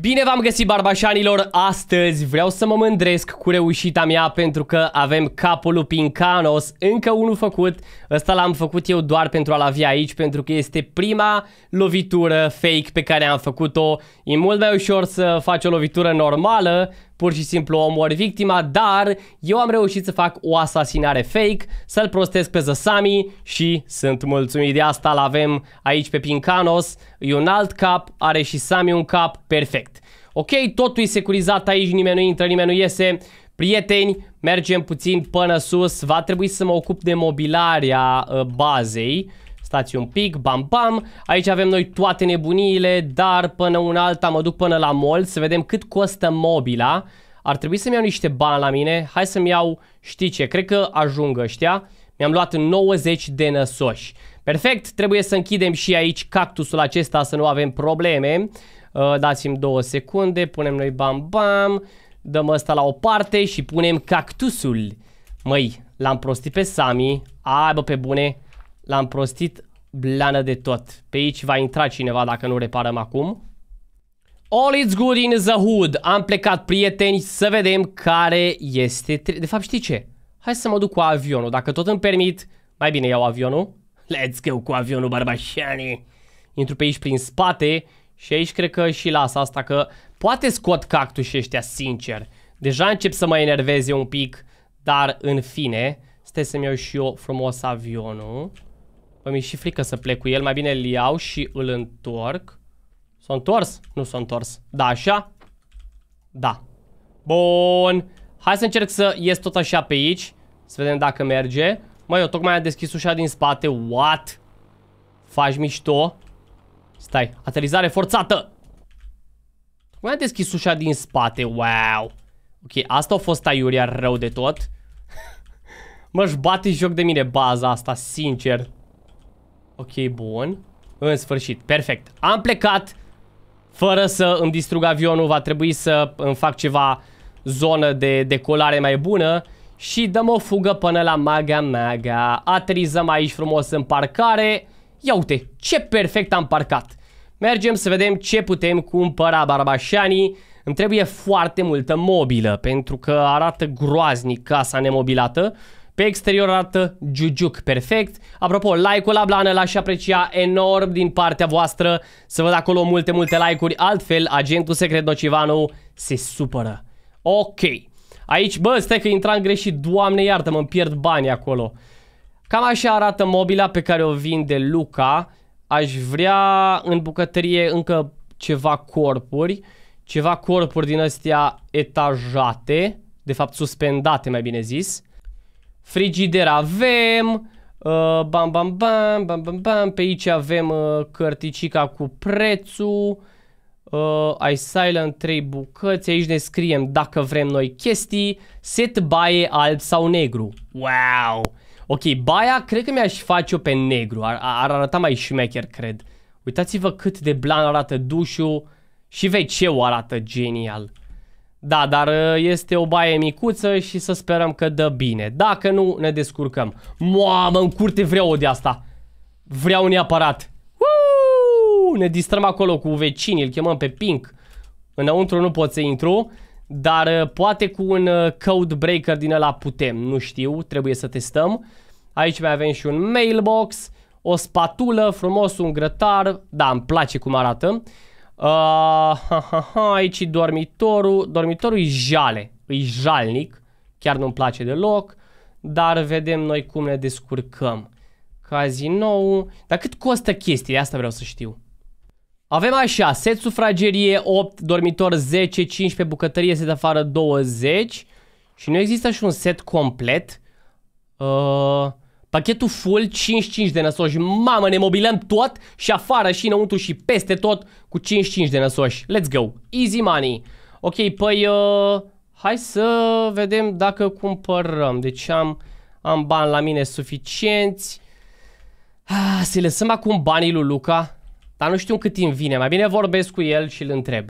Bine v-am găsit barbașanilor, astăzi vreau să mă mândresc cu reușita mea pentru că avem capul lui Pincanos, încă unul făcut, ăsta l-am făcut eu doar pentru a-l avea aici pentru că este prima lovitură fake pe care am făcut-o, e mult mai ușor să faci o lovitură normală pur și simplu omor victima, dar eu am reușit să fac o asasinare fake, să-l prostesc pe Zasami și sunt mulțumit de asta, l-avem aici pe Pincanos, e un alt cap, are și Sami un cap, perfect. Ok, totul e securizat aici, nimeni nu intră, nimeni nu iese. Prieteni, mergem puțin până sus, va trebui să mă ocup de mobilarea uh, bazei. Stați un pic, bam bam. Aici avem noi toate nebuniile, dar până un alta mă duc până la mall să vedem cât costă mobila. Ar trebui să-mi iau niște bani la mine. Hai să-mi iau, știi ce, cred că ajung ăștia. Mi-am luat 90 de năsoși. Perfect, trebuie să închidem și aici cactusul acesta să nu avem probleme. Uh, dați-mi două secunde, punem noi bam bam, dăm asta la o parte și punem cactusul. Măi, l-am prostit pe Sami. Ai bă, pe bune, l-am prostit blană de tot. Pe aici va intra cineva dacă nu reparăm acum. All it's good in the hood. Am plecat, prieteni, să vedem care este... De fapt, știi ce? Hai să mă duc cu avionul. Dacă tot îmi permit, mai bine iau avionul. Let's go cu avionul, barbașani. Intru pe aici prin spate și aici cred că și las asta că poate scot și ăștia, sincer. Deja încep să mă enerveze un pic, dar în fine, stai să-mi iau și eu frumos avionul. Bă, păi mi-e și frică să plec cu el. Mai bine îl iau și îl întorc. S-a întors? Nu s-a întors. Da, așa? Da. Bun. Hai să încerc să ies tot așa pe aici. Să vedem dacă merge. Măi, eu tocmai am deschis ușa din spate. What? Faci mișto? Stai. Aterizare forțată! Tocmai am deschis ușa din spate. Wow. Ok, asta a fost aiuria rău de tot. Mă, își bate joc de mine baza asta, sincer. Ok, bun. În sfârșit, perfect. Am plecat fără să îmi distrug avionul, va trebui să îmi fac ceva zonă de decolare mai bună și dăm o fugă până la Maga Maga. Aterizăm aici frumos în parcare. Ia uite, ce perfect am parcat. Mergem să vedem ce putem cumpăra barbașanii. Îmi trebuie foarte multă mobilă pentru că arată groaznic casa nemobilată. Pe exterior arată jujuc perfect. Apropo, like-ul la blană l-aș aprecia enorm din partea voastră. Să văd acolo multe, multe like-uri. Altfel, agentul secret Nocivanu se supără. Ok. Aici, bă, stai că intram greșit. Doamne iartă, mă pierd bani acolo. Cam așa arată mobila pe care o vinde Luca. Aș vrea în bucătărie încă ceva corpuri. Ceva corpuri din astea etajate. De fapt, suspendate, mai bine zis frigider avem, uh, bam, bam, bam, bam, bam, bam, pe aici avem uh, cărticica cu prețul, uh, silent 3 bucăți, aici ne scriem dacă vrem noi chestii, set baie alb sau negru. Wow! Ok, baia cred că mi-aș face-o pe negru, ar, ar arăta mai șmecher, cred. Uitați-vă cât de blan arată dușul și wc arată genial. Da, dar ă, este o baie micuță și să sperăm că dă bine. Dacă nu, ne descurcăm. Mamă, în curte vreau o de asta. Vreau neapărat. Uuu, ne distrăm acolo cu vecinii, îl chemăm pe Pink. Înăuntru nu pot să intru, dar ă, poate cu un ă, code breaker din ăla putem. Nu știu, trebuie să testăm. Aici mai avem și un mailbox, o spatulă, frumos, un grătar. Da, îmi place cum arată. Uh, aici dormitorul. Dormitorul e jale, e jalnic, chiar nu-mi place deloc, dar vedem noi cum ne descurcăm. Cazinou. Dar cât costă chestia? Asta vreau să știu. Avem așa, set sufragerie 8, dormitor 10, 15, bucătărie set afară 20 și nu există și un set complet. Uh, Pachetul full, 55 de năsoși. Mamă, ne mobilăm tot și afară și înăuntru și peste tot cu 55 de năsoși. Let's go. Easy money. Ok, păi uh, hai să vedem dacă cumpărăm. Deci am, am bani la mine suficienți. Ah, să lăsăm acum banii lui Luca. Dar nu știu cât timp vine. Mai bine vorbesc cu el și îl întreb.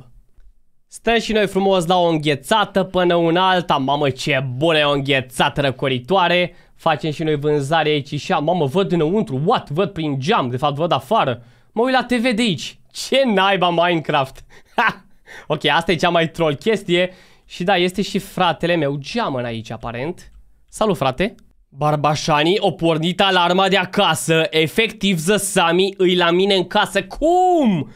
Stăm și noi frumos la o înghețată până un alta. Mamă, ce bună e o înghețată răcoritoare. Facem și noi vânzare aici și Mamă, văd înăuntru. What? Văd prin geam. De fapt, văd afară. Mă uit la TV de aici. Ce naiba Minecraft? Ha! Ok, asta e cea mai troll chestie. Și da, este și fratele meu în aici, aparent. Salut, frate! Barbașanii au pornit alarma de acasă. Efectiv, zăsami îi la mine în casă. Cum?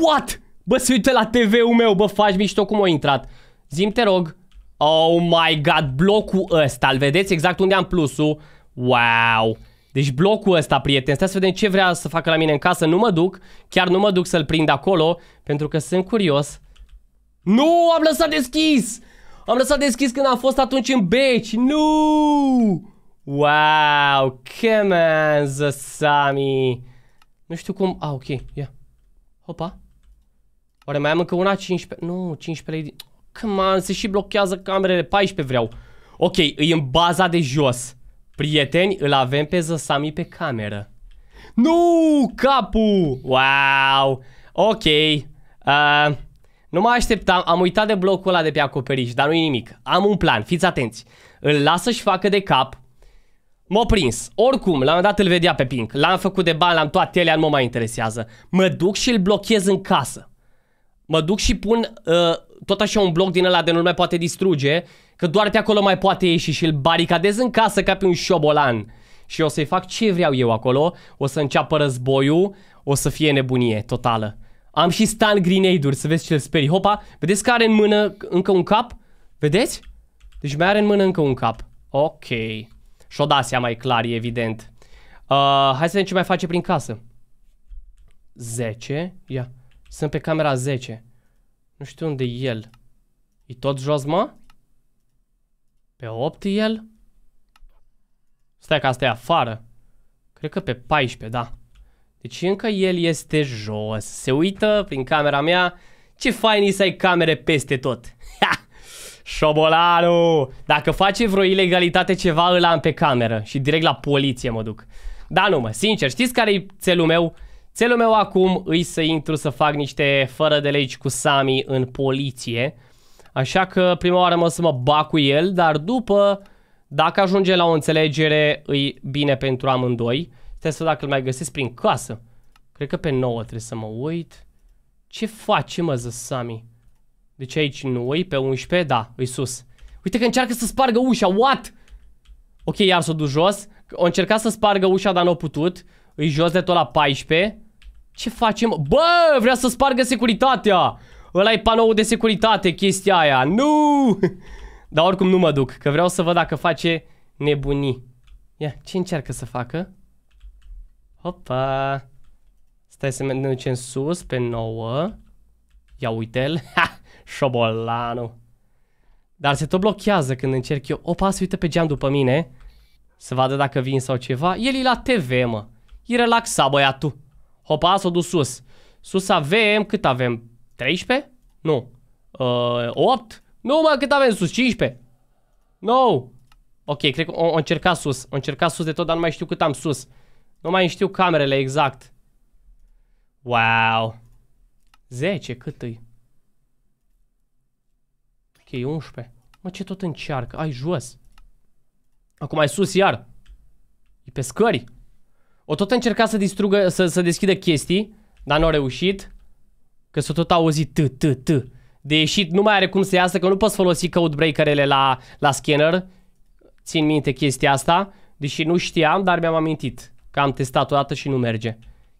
What? Bă, se uită la TV-ul meu, bă, faci mișto cum a intrat. Zim te rog. Oh my god, blocul ăsta, îl vedeți exact unde am plusul? Wow! Deci blocul ăsta, prieteni, stai să vedem ce vrea să facă la mine în casă, nu mă duc, chiar nu mă duc să-l prind acolo, pentru că sunt curios. Nu, am lăsat deschis! Am lăsat deschis când am fost atunci în beci, nu! Wow, come on, Sami. Nu știu cum, ah, ok, ia. Yeah. Hopa. Oare mai am încă una? 15... Nu, 15 lei... Come on, se și blochează camerele. 14 vreau. Ok, e în baza de jos. Prieteni, îl avem pe Zasami pe cameră. Nu, capul! Wow! Ok. Uh, nu mă așteptam, am uitat de blocul ăla de pe acoperiș, dar nu-i nimic. Am un plan, fiți atenți. Îl las să-și facă de cap. M-a prins. Oricum, la un dat îl vedea pe Pink. L-am făcut de bani, l-am toate ele, nu mă mai interesează. Mă duc și îl blochez în casă. Mă duc și pun uh, tot așa un bloc din ăla de nu mai poate distruge, că doar de acolo mai poate ieși și îl baricadez în casă ca pe un șobolan. Și o să-i fac ce vreau eu acolo, o să înceapă războiul, o să fie nebunie totală. Am și stun grenade-uri, să vezi ce sperii. Hopa, vedeți că are în mână încă un cap? Vedeți? Deci mai are în mână încă un cap. Ok. Și-o da seama, e clar, e evident. Uh, hai să vedem ce mai face prin casă. 10. Ia. Sunt pe camera 10. Nu știu unde e el. E tot jos, mă? Pe 8 e el? Stai că asta e afară. Cred că pe 14, da. Deci încă el este jos. Se uită prin camera mea. Ce fain e să ai camere peste tot. Ha! Șobolanu! Dacă face vreo ilegalitate ceva, îl am pe cameră și direct la poliție mă duc. Da, nu mă, sincer, știți care e țelul meu? Țelul meu acum îi să intru să fac niște fără de legi cu Sami în poliție. Așa că prima oară mă să mă bac cu el, dar după, dacă ajunge la o înțelegere, îi bine pentru amândoi. Trebuie să dacă îl mai găsesc prin casă. Cred că pe nouă trebuie să mă uit. Ce face mă zis Sami? Deci aici nu îi, pe 11, da, îi sus. Uite că încearcă să spargă ușa, what? Ok, iar s-o dus jos. O încerca să spargă ușa, dar nu a putut. Îi jos de tot la 14. Ce facem? Bă, vrea să spargă securitatea! ăla e panou de securitate, chestia aia. Nu! Dar oricum nu mă duc, că vreau să văd dacă face nebunii. Ia, ce încearcă să facă? Hopa! Stai să ne ducem sus pe nouă. Ia uite-l. Șobolanu. Dar se tot blochează când încerc eu. Opa, să uită pe geam după mine. Să vadă dacă vin sau ceva. El e la TV, mă. E relaxat, băiatul. Hopa, s-a dus sus. Sus avem, cât avem? 13? Nu. Uh, 8? Nu, mă, cât avem sus? 15? Nu. No. Ok, cred că o, o încerca sus. O încerca sus de tot, dar nu mai știu cât am sus. Nu mai știu camerele exact. Wow. 10, cât îi? Ok, 11. Mă, ce tot încearcă? Ai jos. Acum ai sus iar. E pe scări. O tot încerca să distrugă, să, să deschidă chestii, dar nu a reușit. Că s-a tot auzit t, t, t. De ieșit nu mai are cum să iasă, că nu poți folosi codebreakerele la, la scanner. Țin minte chestia asta, deși nu știam, dar mi-am amintit că am testat o dată și nu merge.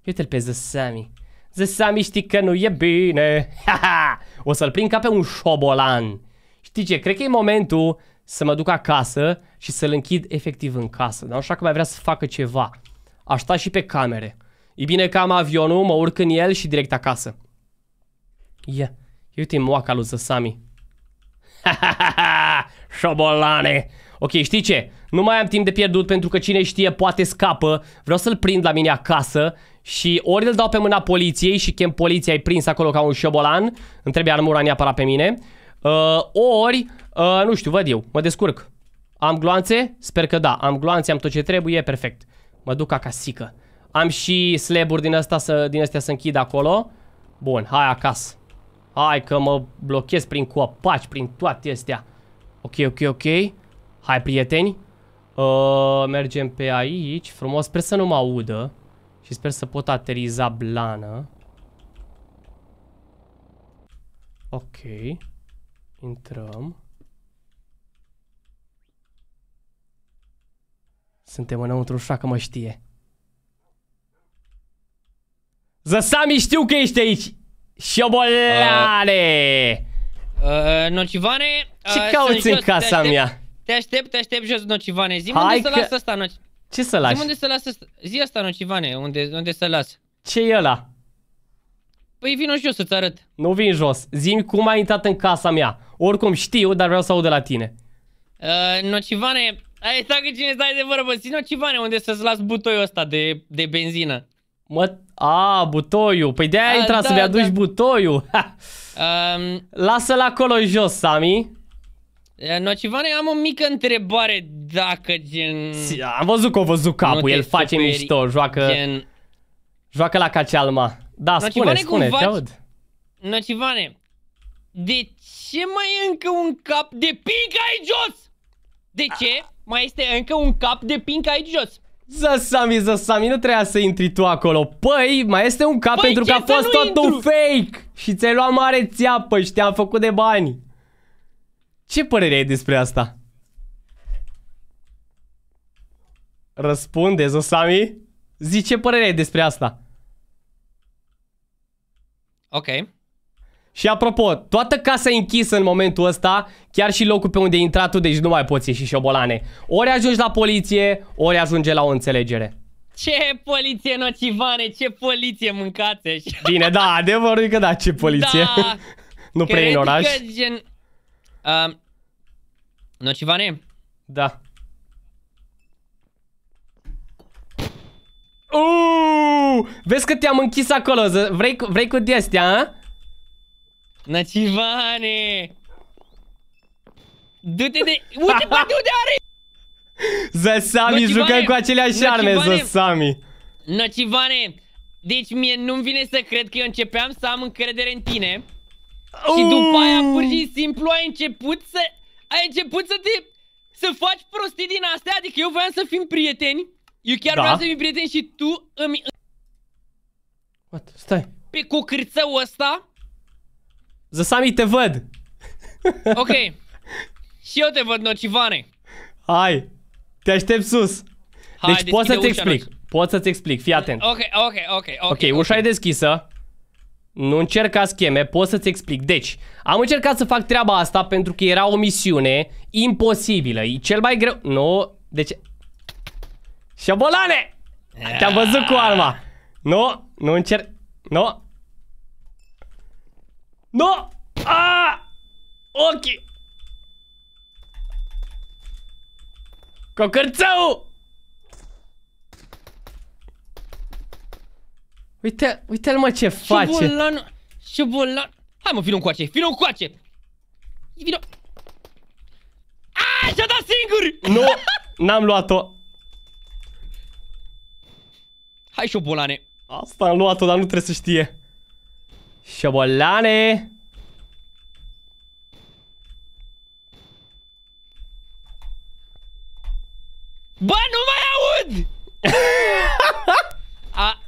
Uite-l pe The Sammy. știi că nu e bine. Ha -ha! O să-l prind ca pe un șobolan. Știi ce? Cred că e momentul să mă duc acasă și să-l închid efectiv în casă. Dar așa că mai vrea să facă ceva. Aș sta și pe camere. E bine că am avionul, mă urc în el și direct acasă. Ia, yeah. uite-i moaca lui Zăsami. Ha, ha, ha, ha, șobolane! Ok, știi ce? Nu mai am timp de pierdut pentru că cine știe poate scapă. Vreau să-l prind la mine acasă și ori îl dau pe mâna poliției și chem poliția, ai prins acolo ca un șobolan. Îmi trebuie armura neapărat pe mine. Uh, ori, uh, nu știu, văd eu, mă descurc. Am gloanțe? Sper că da. Am gloanțe, am tot ce trebuie, perfect. Mă duc ca Am și slaburi din, asta să, din astea să închid acolo. Bun, hai acasă. Hai că mă blochez prin copaci, prin toate astea. Ok, ok, ok. Hai, prieteni. Uh, mergem pe aici, frumos. Sper să nu mă audă. Și sper să pot ateriza blană. Ok. Intrăm. Suntem înăuntru, așa că mă știe. Zăsami știu că ești aici! Șobolare! Uh, uh, uh nocivane... Uh, Ce cauți în casa mea? Te aștept, te aștept jos, Nocivane. Zi Hai unde să lasă asta, noci... Ce să lași? Zi unde să lasă asta. Zi asta, Nocivane, unde, unde să las. Ce e ăla? Păi vino jos să-ți arăt. Nu vin jos. Zi-mi cum ai intrat în casa mea. Oricum știu, dar vreau să aud de la tine. Uh, nocivane, ai stai cu cine stai de vorbă, Sino civane unde să-ți las butoiul ăsta de, de benzină. Mă... A, butoiul. Păi de-aia ai intrat da, să-mi aduci da. butoiul. um... Lasă-l acolo jos, Sami. Nocivane, am o mică întrebare dacă gen... Am văzut că o văzut capul, el face superi, mișto, joacă... Gen... Joacă la cacealma. Da, Nocivane, spune, spune, faci... te aud. Nocivane, de ce mai e încă un cap de pic ai jos? De ce? A mai este încă un cap de pink aici jos. Zasami, Zasami, nu trebuia să intri tu acolo. Păi, mai este un cap păi, pentru că a fost tot intru? un fake și ți-ai luat mare țeapă și te-am făcut de bani. Ce părere ai despre asta? Răspunde, Zasami. Zici ce părere ai despre asta. Ok. Și apropo, toată casa e închisă în momentul ăsta, chiar și locul pe unde ai intrat tu, deci nu mai poți ieși șobolane. Ori ajungi la poliție, ori ajunge la o înțelegere. Ce poliție nocivane, ce poliție mâncate și... Bine, da, adevărul e că da, ce poliție. Da, nu prea în oraș. Că gen... Uh, nocivane? Da. Uuu, vezi că te-am închis acolo, vrei, vrei cu de-astea, Nativane! Du-te de... Uite bă, de unde are! Zăsami, jucăm cu aceleași arme, Zăsami! Nativane! Deci mie nu-mi vine să cred că eu începeam să am încredere în tine Și după aia pur și simplu ai început să... Ai început să te... Să faci prostii din astea, adică eu voiam să fim prieteni Eu chiar da. vreau să fim prieteni și tu îmi... What? Stai Pe cu cârțăul ăsta Zăsami, te văd! Ok. Și eu te văd, nocivane. Hai. Te aștept sus. Hai, deci pot să-ți explic. noastră. Pot să-ți explic. Fii atent. Ok, ok, ok. Ok, Ok. ușa okay. e deschisă. Nu încerca scheme, pot să-ți explic. Deci, am încercat să fac treaba asta pentru că era o misiune imposibilă. E cel mai greu... Nu, deci... Șobolane! Te-am văzut cu arma. Nu, nu încerc... Nu, No! ah, Ochi! Cocărțău! Uite, uite-l mă ce face. Șobolan, șobolan. Hai mă, vină încoace, vină încoace. Vină. A, și-a dat singur! Nu, n-am luat-o. Hai șobolane. Asta am luat-o, dar nu trebuie să știe. Șobolane! Bă, nu mai aud! A...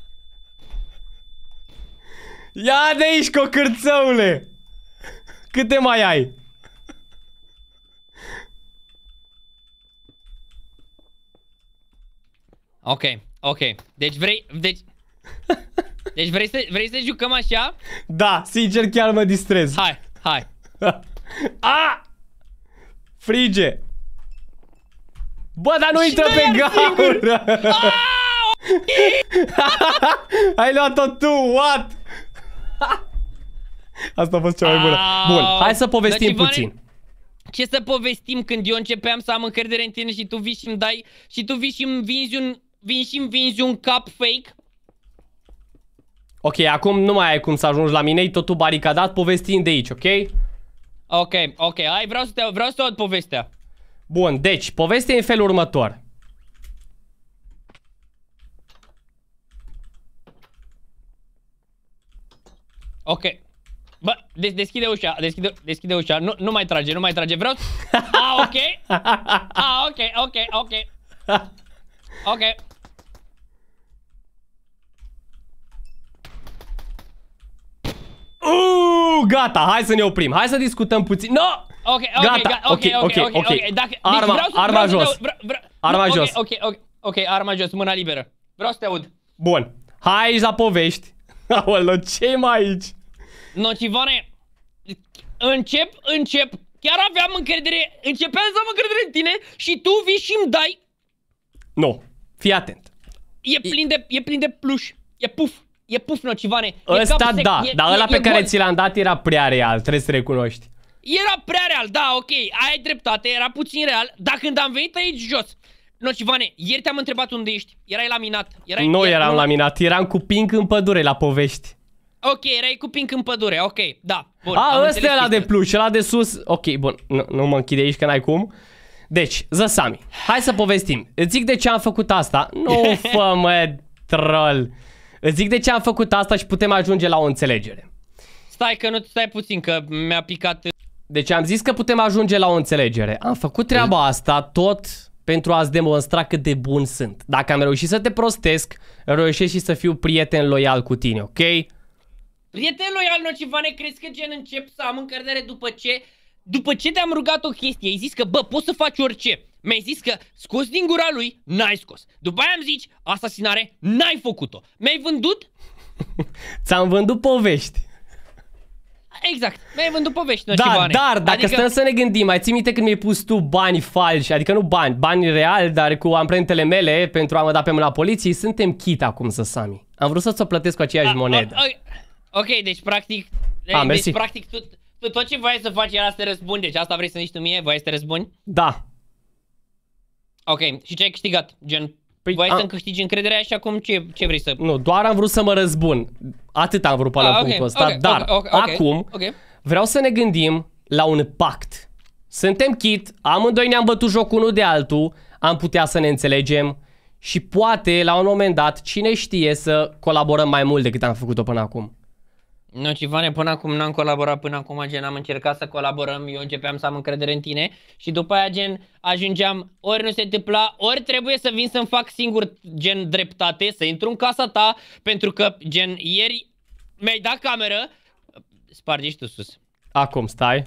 Ia de aici, cocârțăule! Câte mai ai? Ok, ok. Deci vrei... Deci... Deci vrei să, vrei să jucăm așa? Da, sincer chiar mă distrez. Hai, hai. A! Frige! Bă, dar nu intră pe gaură! Ai luat-o tu, what? Asta a fost cea mai bună. Bun, hai să povestim Dar puțin. Ce să povestim când eu începeam să am încredere în tine și tu vii și mi dai și tu vii și mi vinzi un vin și vinzi un cap fake Ok, acum nu mai ai cum să ajungi la mine, e totul baricadat, povestind de aici, ok? Ok, ok, hai, vreau să te, vreau să te aud povestea. Bun, deci, povestea e în felul următor. Ok. Bă, des deschide ușa, deschide, deschide ușa. Nu, nu mai trage, nu mai trage. Vreau... Ah, ok. Ah, ok, ok, ok. Ok. Uuu, gata, hai să ne oprim. Hai să discutăm puțin. No! Ok, ok, gata. ok, ok, ok, ok. okay. Dacă, arma, deci arma vreau jos. Vreau, vreau, arma no, jos. Ok, ok, ok, arma jos, mâna liberă. Vreau să te aud. Bun. Hai la povești. Aolo, ce mai aici? Nocivane, încep, încep. Chiar aveam încredere, începeam să am încredere în tine și tu vii și îmi dai. Nu, no. fii atent. E plin de, e plin de pluș, e puf e puf nocivane. Ăsta da, e, dar ăla e, pe e care ți l-am dat era prea real, trebuie să recunoști. Era prea real, da, ok, ai dreptate, era puțin real, dar când am venit aici jos, Nocivane, ieri te-am întrebat unde ești, erai laminat. Erai, nu ieri, eram nu... laminat, eram cu Pink în pădure la povești. Ok, erai cu Pink în pădure, ok, da. Bun, A, ăsta e ăla de pluș, ăla de sus, ok, bun, nu, nu mă închide aici că n-ai cum. Deci, Zăsami, hai să povestim. Îți zic de ce am făcut asta. Nu fă, mă, troll. Îți zic de ce am făcut asta și putem ajunge la o înțelegere. Stai că nu, stai puțin că mi-a picat... Deci am zis că putem ajunge la o înțelegere. Am făcut treaba asta tot pentru a-ți demonstra cât de bun sunt. Dacă am reușit să te prostesc, reușesc și să fiu prieten loial cu tine, ok? Prieten loial, Nocivane, crezi că gen încep să am încredere după ce după ce te-am rugat o chestie, ai zis că, bă, poți să faci orice. Mi-ai zis că scos din gura lui, n-ai scos. După aia am zis asasinare, n-ai făcut-o. Mi-ai vândut? Ți-am vândut povești. Exact, mi-ai vândut povești Da, bani. dar dacă adică... stăm să ne gândim, mai ții minte când mi-ai pus tu bani falși, adică nu bani, bani reali, dar cu amprentele mele pentru a mă da pe mâna poliției, suntem chit acum să Sami. Am vrut să-ți o plătesc cu aceeași da, monedă. ok, deci practic, a, deci, practic tu, tot ce voiai să faci era să te răspund, deci asta vrei să zici tu mie? Voiai să te răspundi? Da. Ok, și ce ai câștigat? Gen, păi, voiai să-mi câștigi încrederea și acum ce, ce vrei să... Nu, doar am vrut să mă răzbun. Atât am vrut până la ah, punctul ăsta, okay, dar okay, okay, acum okay. vreau să ne gândim la un pact. Suntem kit, amândoi ne-am bătut joc unul de altul, am putea să ne înțelegem și poate la un moment dat, cine știe să colaborăm mai mult decât am făcut-o până acum. Nu, Civane, până acum n-am colaborat, până acum gen am încercat să colaborăm, eu începeam să am încredere în tine și după aia gen ajungeam, ori nu se întâmpla, ori trebuie să vin să-mi fac singur gen dreptate, să intru în casa ta, pentru că gen ieri mi-ai dat cameră, spargi tu sus. Acum stai,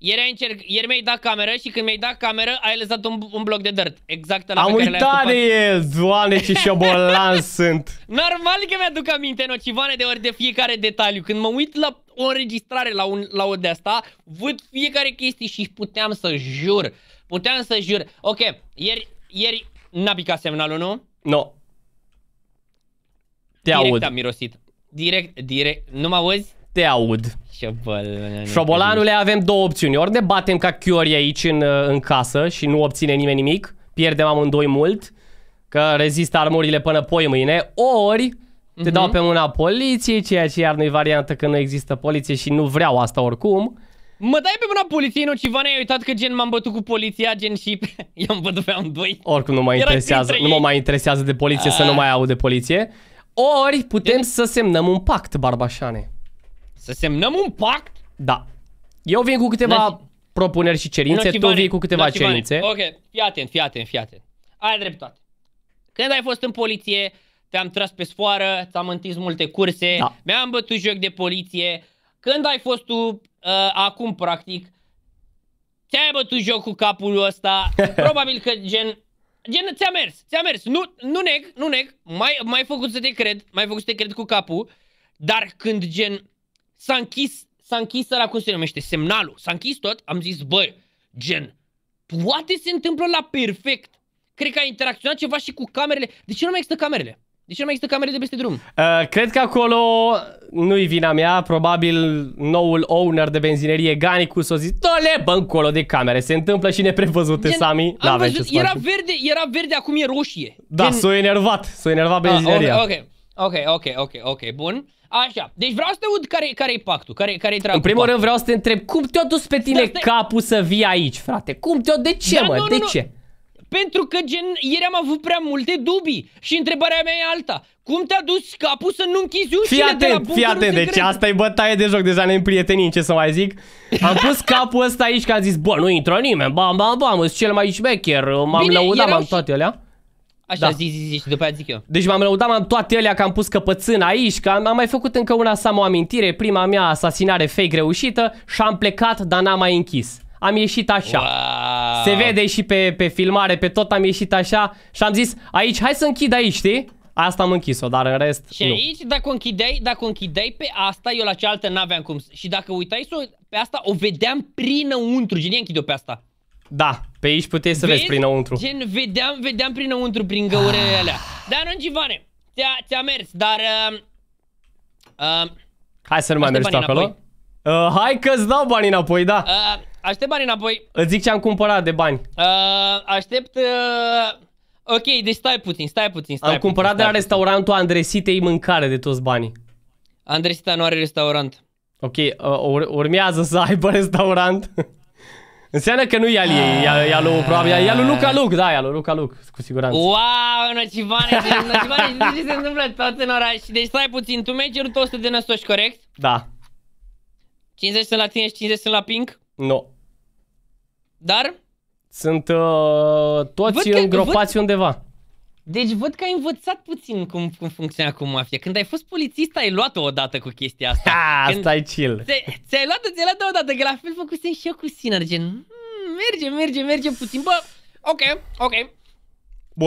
ieri, ai încerc, ieri mi-ai dat cameră și când mi-ai dat cameră ai lăsat un, un bloc de dirt. Exact la Am pe uitat de el, zoane ce șobolan sunt. Normal că mi-aduc aminte nocivane de ori de fiecare detaliu. Când mă uit la o înregistrare la, un, la o de asta, văd fiecare chestie și puteam să jur. Puteam să jur. Ok, ieri, ieri n-a picat semnalul, nu? Nu. No. Te direct aud. am mirosit. Direct, direct. Nu mă auzi? Te aud. Șobolanule, avem două opțiuni. Ori ne batem ca Chiori aici în, în casă și nu obține nimeni nimic, pierdem amândoi mult, că rezistă armurile până poi mâine, ori te dau mhm. pe mâna poliției, ceea ce iar nu-i variantă că nu există poliție și nu vreau asta oricum. Mă dai pe mâna poliției, nu ceva ne-ai uitat că gen m-am bătut cu poliția, gen și i-am bătut pe amândoi. Oricum nu mă interesează, nu mă mai interesează de poliție, A... să nu ah. mai aud de poliție. Ori putem de... să semnăm un pact, Barbașane. Să semnăm un pact? Da. Eu vin cu câteva deci- propuneri și cerințe, tu vii cu câteva cerințe. Ok, fii atent, fii atent, fii atent. Ai dreptate. Când ai fost în poliție, te-am tras pe sfoară, ți-am întins multe curse, da. mi-am bătut joc de poliție. Când ai fost tu, uh, acum practic, ți-ai bătut joc cu capul ăsta, probabil că gen... Gen, ți-a mers, ți-a mers, nu, nu neg, nu neg, mai, mai făcut să te cred, mai făcut să te cred cu capul, dar când gen, S-a închis, s-a închis la cum se numește, semnalul. S-a închis tot, am zis, bă, gen, poate se întâmplă la perfect. Cred că a interacționat ceva și cu camerele. De ce nu mai există camerele? De ce nu mai există camere de peste drum? Uh, cred că acolo nu-i vina mea, probabil noul owner de benzinerie Ganicu s-a zis Dole, bă, încolo de camere, se întâmplă și neprevăzute, Gen, Sami Am văzut, era verde, era verde, acum e roșie Da, Gen... s-a enervat, s-a enervat ah, benzineria Uh, okay, okay. Ok, ok, ok, ok, bun. Așa, deci vreau să te aud care, care pactul, care, care-i În primul pactul. rând vreau să te întreb, cum te-a dus pe tine da, capul să vii aici, frate? Cum te-a, de ce, da, mă, nu, de nu. ce? Pentru că gen, ieri am avut prea multe dubii și întrebarea mea e alta. Cum te-a dus capul să nu închizi ușile fii atent, de la fii atent, deci asta e bătaie de joc, deja ne împrietenim, ce să mai zic. Am pus capul ăsta aici că a zis, bă, nu intră nimeni, bam, bam, bam, sunt cel mai șmecher, m-am lăudat, am toate alea. Așa, da. zi, zi, zi, și după aia zic eu. Deci m-am lăudat, m am toate alea că am pus căpățân aici, că am, mai făcut încă una să am o amintire, prima mea asasinare fake reușită și am plecat, dar n-am mai închis. Am ieșit așa. Wow. Se vede și pe, pe filmare, pe tot am ieșit așa și am zis, aici, hai să închid aici, știi? Asta am închis-o, dar în rest Și nu. aici, dacă o, închideai, dacă o închideai pe asta, eu la cealaltă n-aveam cum... Și dacă uitai pe asta, o vedeam prinăuntru. Genie închide-o pe asta. Da, pe aici puteai să vezi, vezi prinăuntru. Gen, vedeam, vedeam prinăuntru prin găurele ah. alea. Dar nu, Givane, ți-a, ți-a mers, dar... Uh, uh, Hai să nu mai mergi tu acolo. Uh, hai că-ți dau banii înapoi, da. Uh, aștept banii înapoi. Îți zic ce am cumpărat de bani. Uh, aștept... Uh... Ok, deci stai puțin, stai puțin, stai Am puțin, cumpărat stai de la puțin. restaurantul Andresitei mâncare de toți banii. Andresita nu are restaurant. Ok, uh, ur urmează să aibă restaurant. Înseamnă că nu e al ei, e al, lui, probabil, e al lui Luca Luc, da, e al lui Luca Luc, cu siguranță. Wow, nocivane, nocivane, știi ce se întâmplă tot în oraș. Deci stai puțin, tu mi-ai cerut 100 de năstoși, corect? Da. 50 sunt la tine și 50 sunt la Pink? Nu. No. Dar? Sunt uh, toți văd că, îngropați văd... undeva. Deci văd că ai învățat puțin cum, cum funcționa cu mafia. Când ai fost polițist, ai luat-o odată cu chestia asta. Ha, Când stai chill. Ți-ai luat-o, ți-ai luat-o odată, că la fel făcusem și eu cu Sinner, gen, mm, merge, merge, merge puțin, bă, ok, ok. Bun,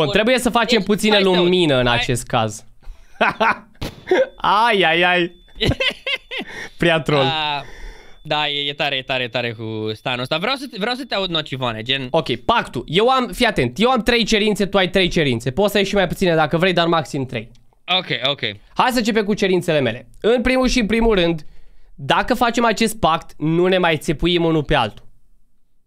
Bun. trebuie să facem deci, puțină lumină în acest caz. ai, ai, ai. Prea troll. Uh... Da, e, e tare, e tare, e tare cu stanul ăsta. Vreau să, vreau să te aud Nocivane, gen... Ok, pactul. Eu am, fii atent, eu am trei cerințe, tu ai trei cerințe. Poți să ieși și mai puține dacă vrei, dar maxim trei. Ok, ok. Hai să începem cu cerințele mele. În primul și în primul rând, dacă facem acest pact, nu ne mai țepuim unul pe altul.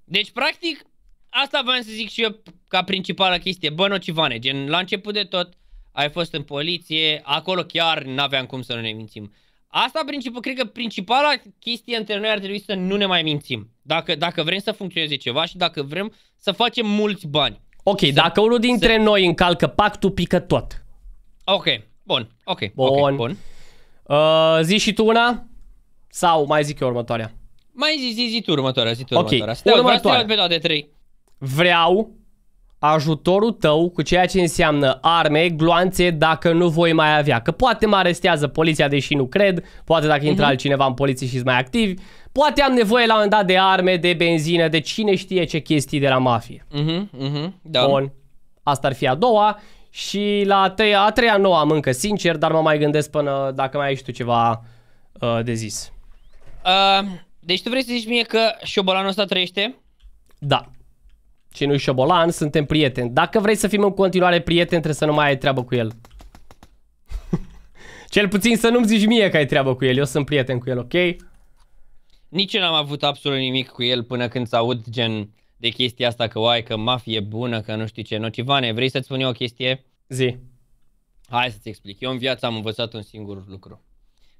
Deci, practic, asta vreau să zic și eu ca principală chestie. Bă, nocivane, gen, la început de tot, ai fost în poliție, acolo chiar n-aveam cum să nu ne mințim. Asta, principal, cred că principala chestie între noi ar trebui să nu ne mai mințim. Dacă, dacă vrem să funcționeze ceva și dacă vrem să facem mulți bani. Ok, să, dacă unul dintre să... noi încalcă pactul, pică tot. Ok, bun, ok, bun. Okay, bun. Uh, zi și tu una? Sau mai zic eu următoarea? Mai zi, zi, zi tu următoarea, zi tu okay. următoarea. Ok. următoarea. Vreau pe toate trei. Vreau ajutorul tău cu ceea ce înseamnă arme, gloanțe, dacă nu voi mai avea. Că poate mă arestează poliția, deși nu cred, poate dacă intră mhm. altcineva în poliție și mai activ, poate am nevoie la un moment dat de arme, de benzină, de cine știe ce chestii de la mafie. Uh-huh, uh-huh, da. Bun. Asta ar fi a doua și la a treia, a treia nu am încă, sincer, dar mă mai gândesc până dacă mai ai și tu ceva uh, de zis. Uh, deci tu vrei să zici mie că șobolanul ăsta trăiește? Da. Cine nu-i șobolan, suntem prieteni. Dacă vrei să fim în continuare prieteni, trebuie să nu mai ai treabă cu el. Cel puțin să nu-mi zici mie că ai treabă cu el, eu sunt prieten cu el, ok? Nici eu n-am avut absolut nimic cu el până când să aud gen de chestia asta că oai, că mafie bună, că nu știu ce. Nocivane, vrei să-ți spun eu o chestie? Zi. Hai să-ți explic. Eu în viață am învățat un singur lucru.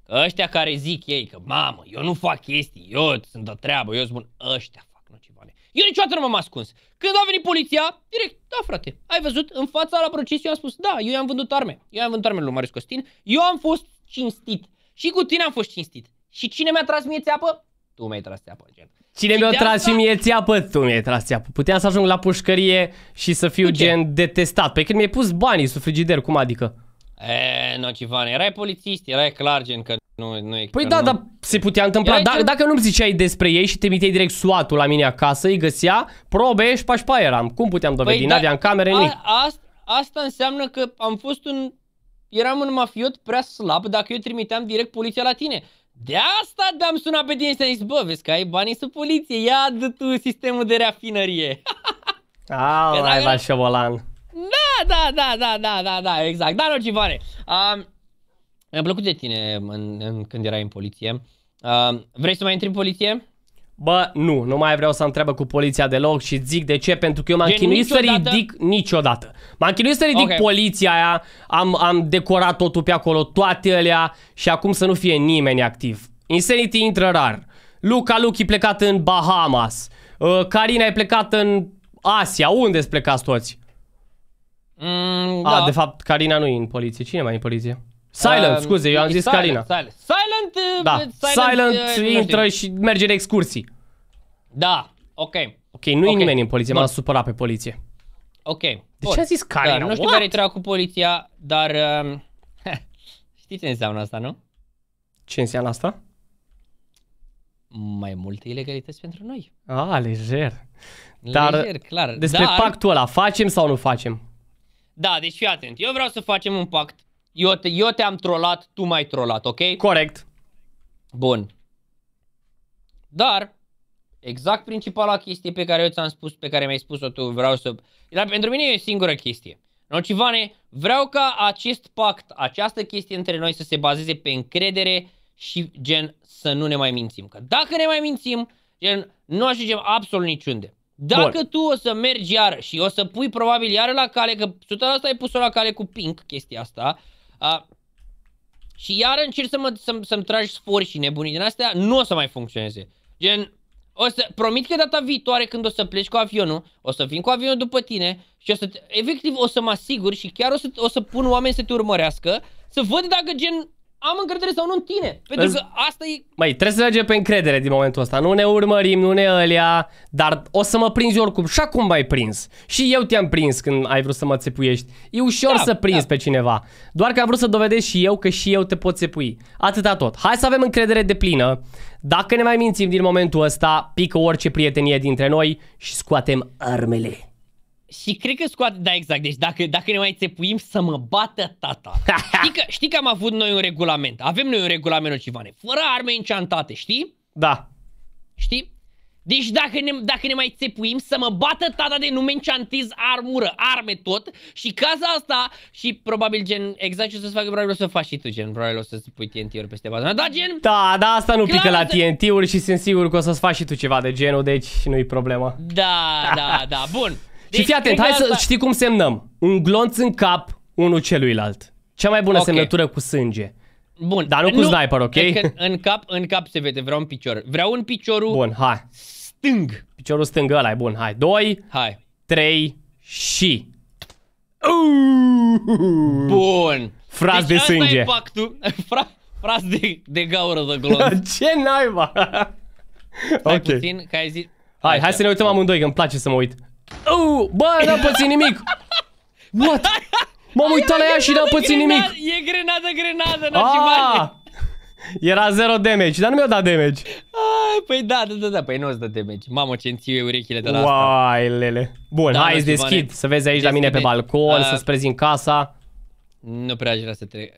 Că ăștia care zic ei că mamă, eu nu fac chestii, eu sunt de treabă, eu spun ăștia altceva. Eu niciodată nu m-am ascuns. Când a venit poliția, direct, da frate, ai văzut, în fața la proces eu am spus, da, eu i-am vândut arme. Eu am vândut arme lui Marius Costin, eu am fost cinstit. Și cu tine am fost cinstit. Și cine mi-a tras mie țeapă? Tu mi-ai tras țeapă, gen. Cine mi-a tras asta... și mie țeapă, tu mi-ai tras țeapă. Puteam să ajung la pușcărie și să fiu gen detestat. Pe păi când mi-ai pus banii sub frigider, cum adică? E, eh, nocivan, erai polițist, erai clar gen că nu, nu e... Păi da, nu... dar se putea întâmpla, da, ce... dacă nu-mi ziceai despre ei și trimiteai direct swat la mine acasă, îi găsea probe și pașpa eram. Cum puteam dovedi? Păi, da, N-aveam camere, a, nimic. A, asta înseamnă că am fost un... Eram un mafiot prea slab dacă eu trimiteam direct poliția la tine. De asta te am sunat pe tine și zis, bă, vezi că ai banii sub poliție, ia tu sistemul de rafinărie. Au, ai la șobolan. Da, da, da, da, da, da, da, exact. Dar pare. Um, mi-a plăcut de tine în, în, când erai în poliție. Um, vrei să mai intri în poliție? Bă, nu, nu mai vreau să întrebă cu poliția deloc și zic de ce, pentru că eu m-am chinuit niciodată? să ridic niciodată. M-am chinuit să ridic okay. poliția aia, am, am decorat totul pe acolo, toate alea și acum să nu fie nimeni activ. Insanity intră rar. Luca Luchi plecat în Bahamas. Uh, Carina e plecat în Asia. Unde-ți plecați toți? Mm, ah, da. A, de fapt, Carina nu e în poliție. Cine mai e în poliție? Silent, um, scuze, eu am zis silent, Carina. Silent, silent, uh, da. silent, silent uh, intră și merge în excursii. Da, ok. Ok, nu okay. e nimeni în poliție, m am supărat pe poliție. Ok. De ce a zis da, Carina? Da, nu știu What? care era cu poliția, dar... Um, știi ce înseamnă asta, nu? Ce înseamnă asta? Mai multe ilegalități pentru noi. A, ah, lejer. Dar lejer, clar. despre dar... pactul ăla, facem sau nu facem? Da, deci fii atent. Eu vreau să facem un pact. Eu, te, eu te-am trolat, tu m-ai trolat, ok? Corect. Bun. Dar, exact principala chestie pe care eu ți-am spus, pe care mi-ai spus-o tu, vreau să... Dar pentru mine e singura chestie. Nocivane, vreau ca acest pact, această chestie între noi să se bazeze pe încredere și gen să nu ne mai mințim. Că dacă ne mai mințim, gen, nu ajungem absolut niciunde. Dacă Bun. tu o să mergi iar și o să pui probabil iară la cale, că 100% ai pus-o la cale cu pink chestia asta, a, și iar încerci să mă, să, să-mi tragi sfori și nebunii din astea, nu o să mai funcționeze. Gen, o să, promit că data viitoare când o să pleci cu avionul, o să vin cu avionul după tine și o să, te, efectiv, o să mă asigur și chiar o să, o să pun oameni să te urmărească, să văd dacă gen am încredere sau nu în tine. Pentru că asta e... Mai trebuie să merge pe încredere din momentul ăsta. Nu ne urmărim, nu ne ălea, dar o să mă prinzi oricum. Și acum m-ai prins. Și eu te-am prins când ai vrut să mă țepuiești. E ușor da, să prinzi da. pe cineva. Doar că am vrut să dovedesc și eu că și eu te pot țepui. Atâta tot. Hai să avem încredere de plină. Dacă ne mai mințim din momentul ăsta, pică orice prietenie dintre noi și scoatem armele. Și cred că scoate, da, exact, deci dacă, dacă ne mai țepuim să mă bată tata. știi, că, știi că am avut noi un regulament, avem noi un regulament, civane, fără arme înceantate, știi? Da. Știi? Deci dacă ne, dacă ne mai țepuim să mă bată tata de nume înceantiz armură, arme tot și casa asta și probabil gen, exact ce o să-ți facă, probabil o să faci și tu gen, probabil o să-ți pui TNT-uri peste bază. Da, gen? Da, da, asta nu pică la TNT-uri și sunt sigur că o să-ți faci și tu ceva de genul, deci nu-i problema. Da, da, da, bun. Deci, și fii atent, hai să știi cum semnăm. Un glonț în cap, unul celuilalt. Cea mai bună okay. semnătură cu sânge. Bun. Dar nu cu nu, sniper, ok? în cap, în cap se vede, vreau un picior. Vreau un piciorul Bun, hai. stâng. Piciorul stâng ăla e bun, hai. 2, hai. 3 și... Bun. Fraz deci de sânge. e pactul. Fra, fraz de, de gaură de glonț. Ce naiba? Hai okay. puțin, că ai zis... Hai, hai, hai să ne uităm amândoi, că îmi place să mă uit. Oh, bă, n-am pățit nimic! What? M-am uitat la ea și n-am pățit nimic! E grenadă, grenadă, n ah, Era zero damage, dar nu mi-a dat damage. Ah, păi da, da, da, da, păi nu-ți dă damage. Mamă, ce ție urechile de la asta. Uai, lele. Bun, da, hai să deschid, să vezi aici la mine pe balcon, uh, să-ți prezint casa. Nu prea aș vrea să trec.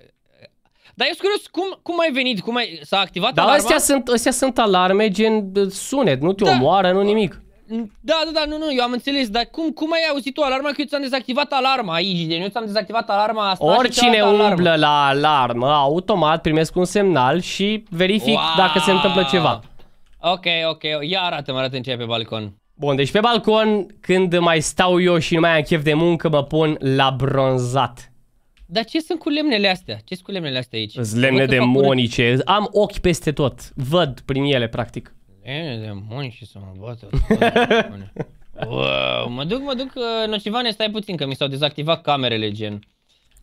Dar eu curios, cum, cum ai venit? Cum ai, s-a activat da, alarma? Astea sunt, astea sunt alarme gen uh, sunet, nu te da. omoară, nu nimic. Da, da, da, nu, nu, eu am înțeles, dar cum, cum ai auzit tu alarma? Că eu ți-am dezactivat alarma aici, de, nu ți-am dezactivat alarma asta Oricine umblă la alarmă, automat primesc un semnal și verific wow. dacă se întâmplă ceva. Ok, ok, ia arată-mă, arată în ce pe balcon. Bun, deci pe balcon, când mai stau eu și nu mai am chef de muncă, mă pun la bronzat. Dar ce sunt cu lemnele astea? ce sunt cu lemnele astea aici? Sunt lemne demonice, am ochi peste tot, văd prin ele practic. Ei, de mâini și să mă bată. wow, mă duc, mă duc, uh, Nocivane, stai puțin, că mi s-au dezactivat camerele, gen.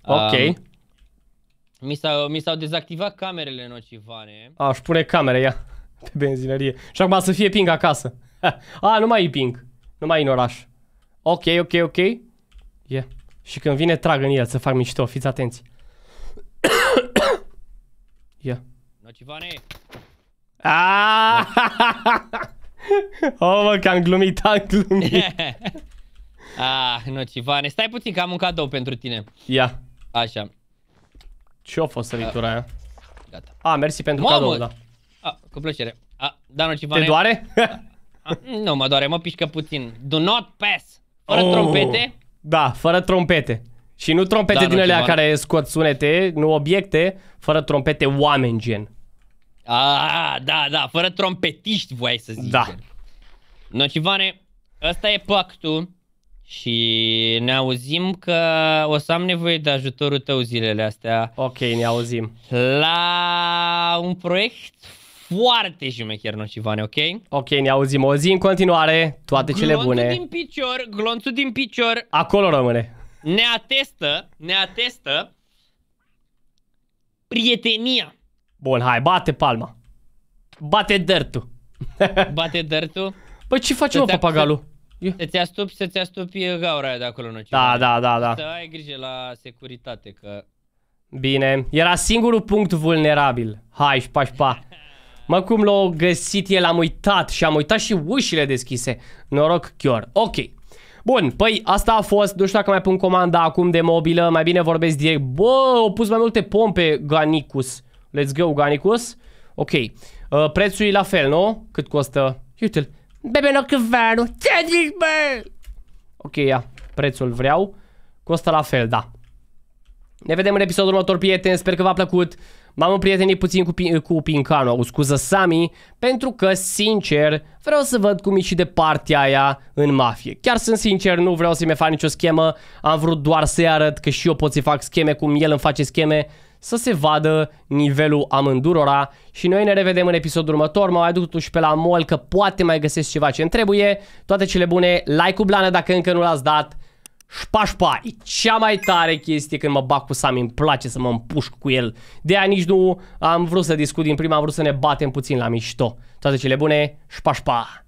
Ok. Um, mi, s-au, mi s-au dezactivat camerele Nocivane. Aș pune camere, ia, pe benzinărie. Și acum să fie ping acasă. A, nu mai e ping, nu mai e în oraș. Ok, ok, ok. Yeah. Și când vine, trag în el să fac mișto, fiți atenți. Ia. Yeah. Nocivane! Ah! oh, mă, că am glumit, am glumit. ah, nocivane. Stai puțin că am un cadou pentru tine. Ia. Așa. Ce-a fost săritura aia? Gata. A, mersi pentru Mamă. cadou, da. A, cu plăcere. A, da, nocivane. Te doare? A, nu mă doare, mă pișcă puțin. Do not pass. Fără oh. trompete? Da, fără trompete. Și nu trompete da, din alea care scot sunete, nu obiecte, fără trompete oameni gen. A, da, da, fără trompetiști voiai să zici. Da. Nocivane, ăsta e pactul și ne auzim că o să am nevoie de ajutorul tău zilele astea. Ok, ne auzim. La un proiect foarte și nocivane, ok? Ok, ne auzim. O zi în continuare, toate glonțul cele bune. Glonțul din picior, glonțul din picior. Acolo rămâne. Ne atestă, ne atestă prietenia Bun, hai, bate palma. Bate dertul. bate dertul. Păi ce face mă papagalul? Să-ți astupi, să-ți astupi gaura aia de acolo nu? Da, da, da, da. Să ai grijă la securitate, că... Bine, era singurul punct vulnerabil. Hai, șpa, șpa. Mă, cum l-au găsit el, am uitat și am uitat și ușile deschise. Noroc, chiar. Ok. Bun, păi asta a fost, nu știu dacă mai pun comanda acum de mobilă, mai bine vorbesc direct. Bă, au pus mai multe pompe, Ganicus. Let's go, Ganicus. Ok. Uh, prețul e la fel, nu? Cât costă? Uite-l. Bebe, no că Ce zici, bă? Ok, ia. Prețul vreau. Costă la fel, da. Ne vedem în episodul următor, prieteni. Sper că v-a plăcut. M-am împrietenit puțin cu, cu Pincano, o scuză Sami, pentru că, sincer, vreau să văd cum e și de partea aia în mafie. Chiar sunt sincer, nu vreau să mai fac nicio schemă, am vrut doar să-i arăt că și eu pot să fac scheme cum el îmi face scheme, să se vadă nivelul amândurora și noi ne revedem în episodul următor. Mă mai duc totuși pe la mol că poate mai găsesc ceva ce îmi trebuie. Toate cele bune, like cu blană dacă încă nu l-ați dat. Șpa, șpa, e cea mai tare chestie când mă bag cu Sami, îmi place să mă împușc cu el. De aia nici nu am vrut să discut din prima, am vrut să ne batem puțin la mișto. Toate cele bune, șpa, șpa.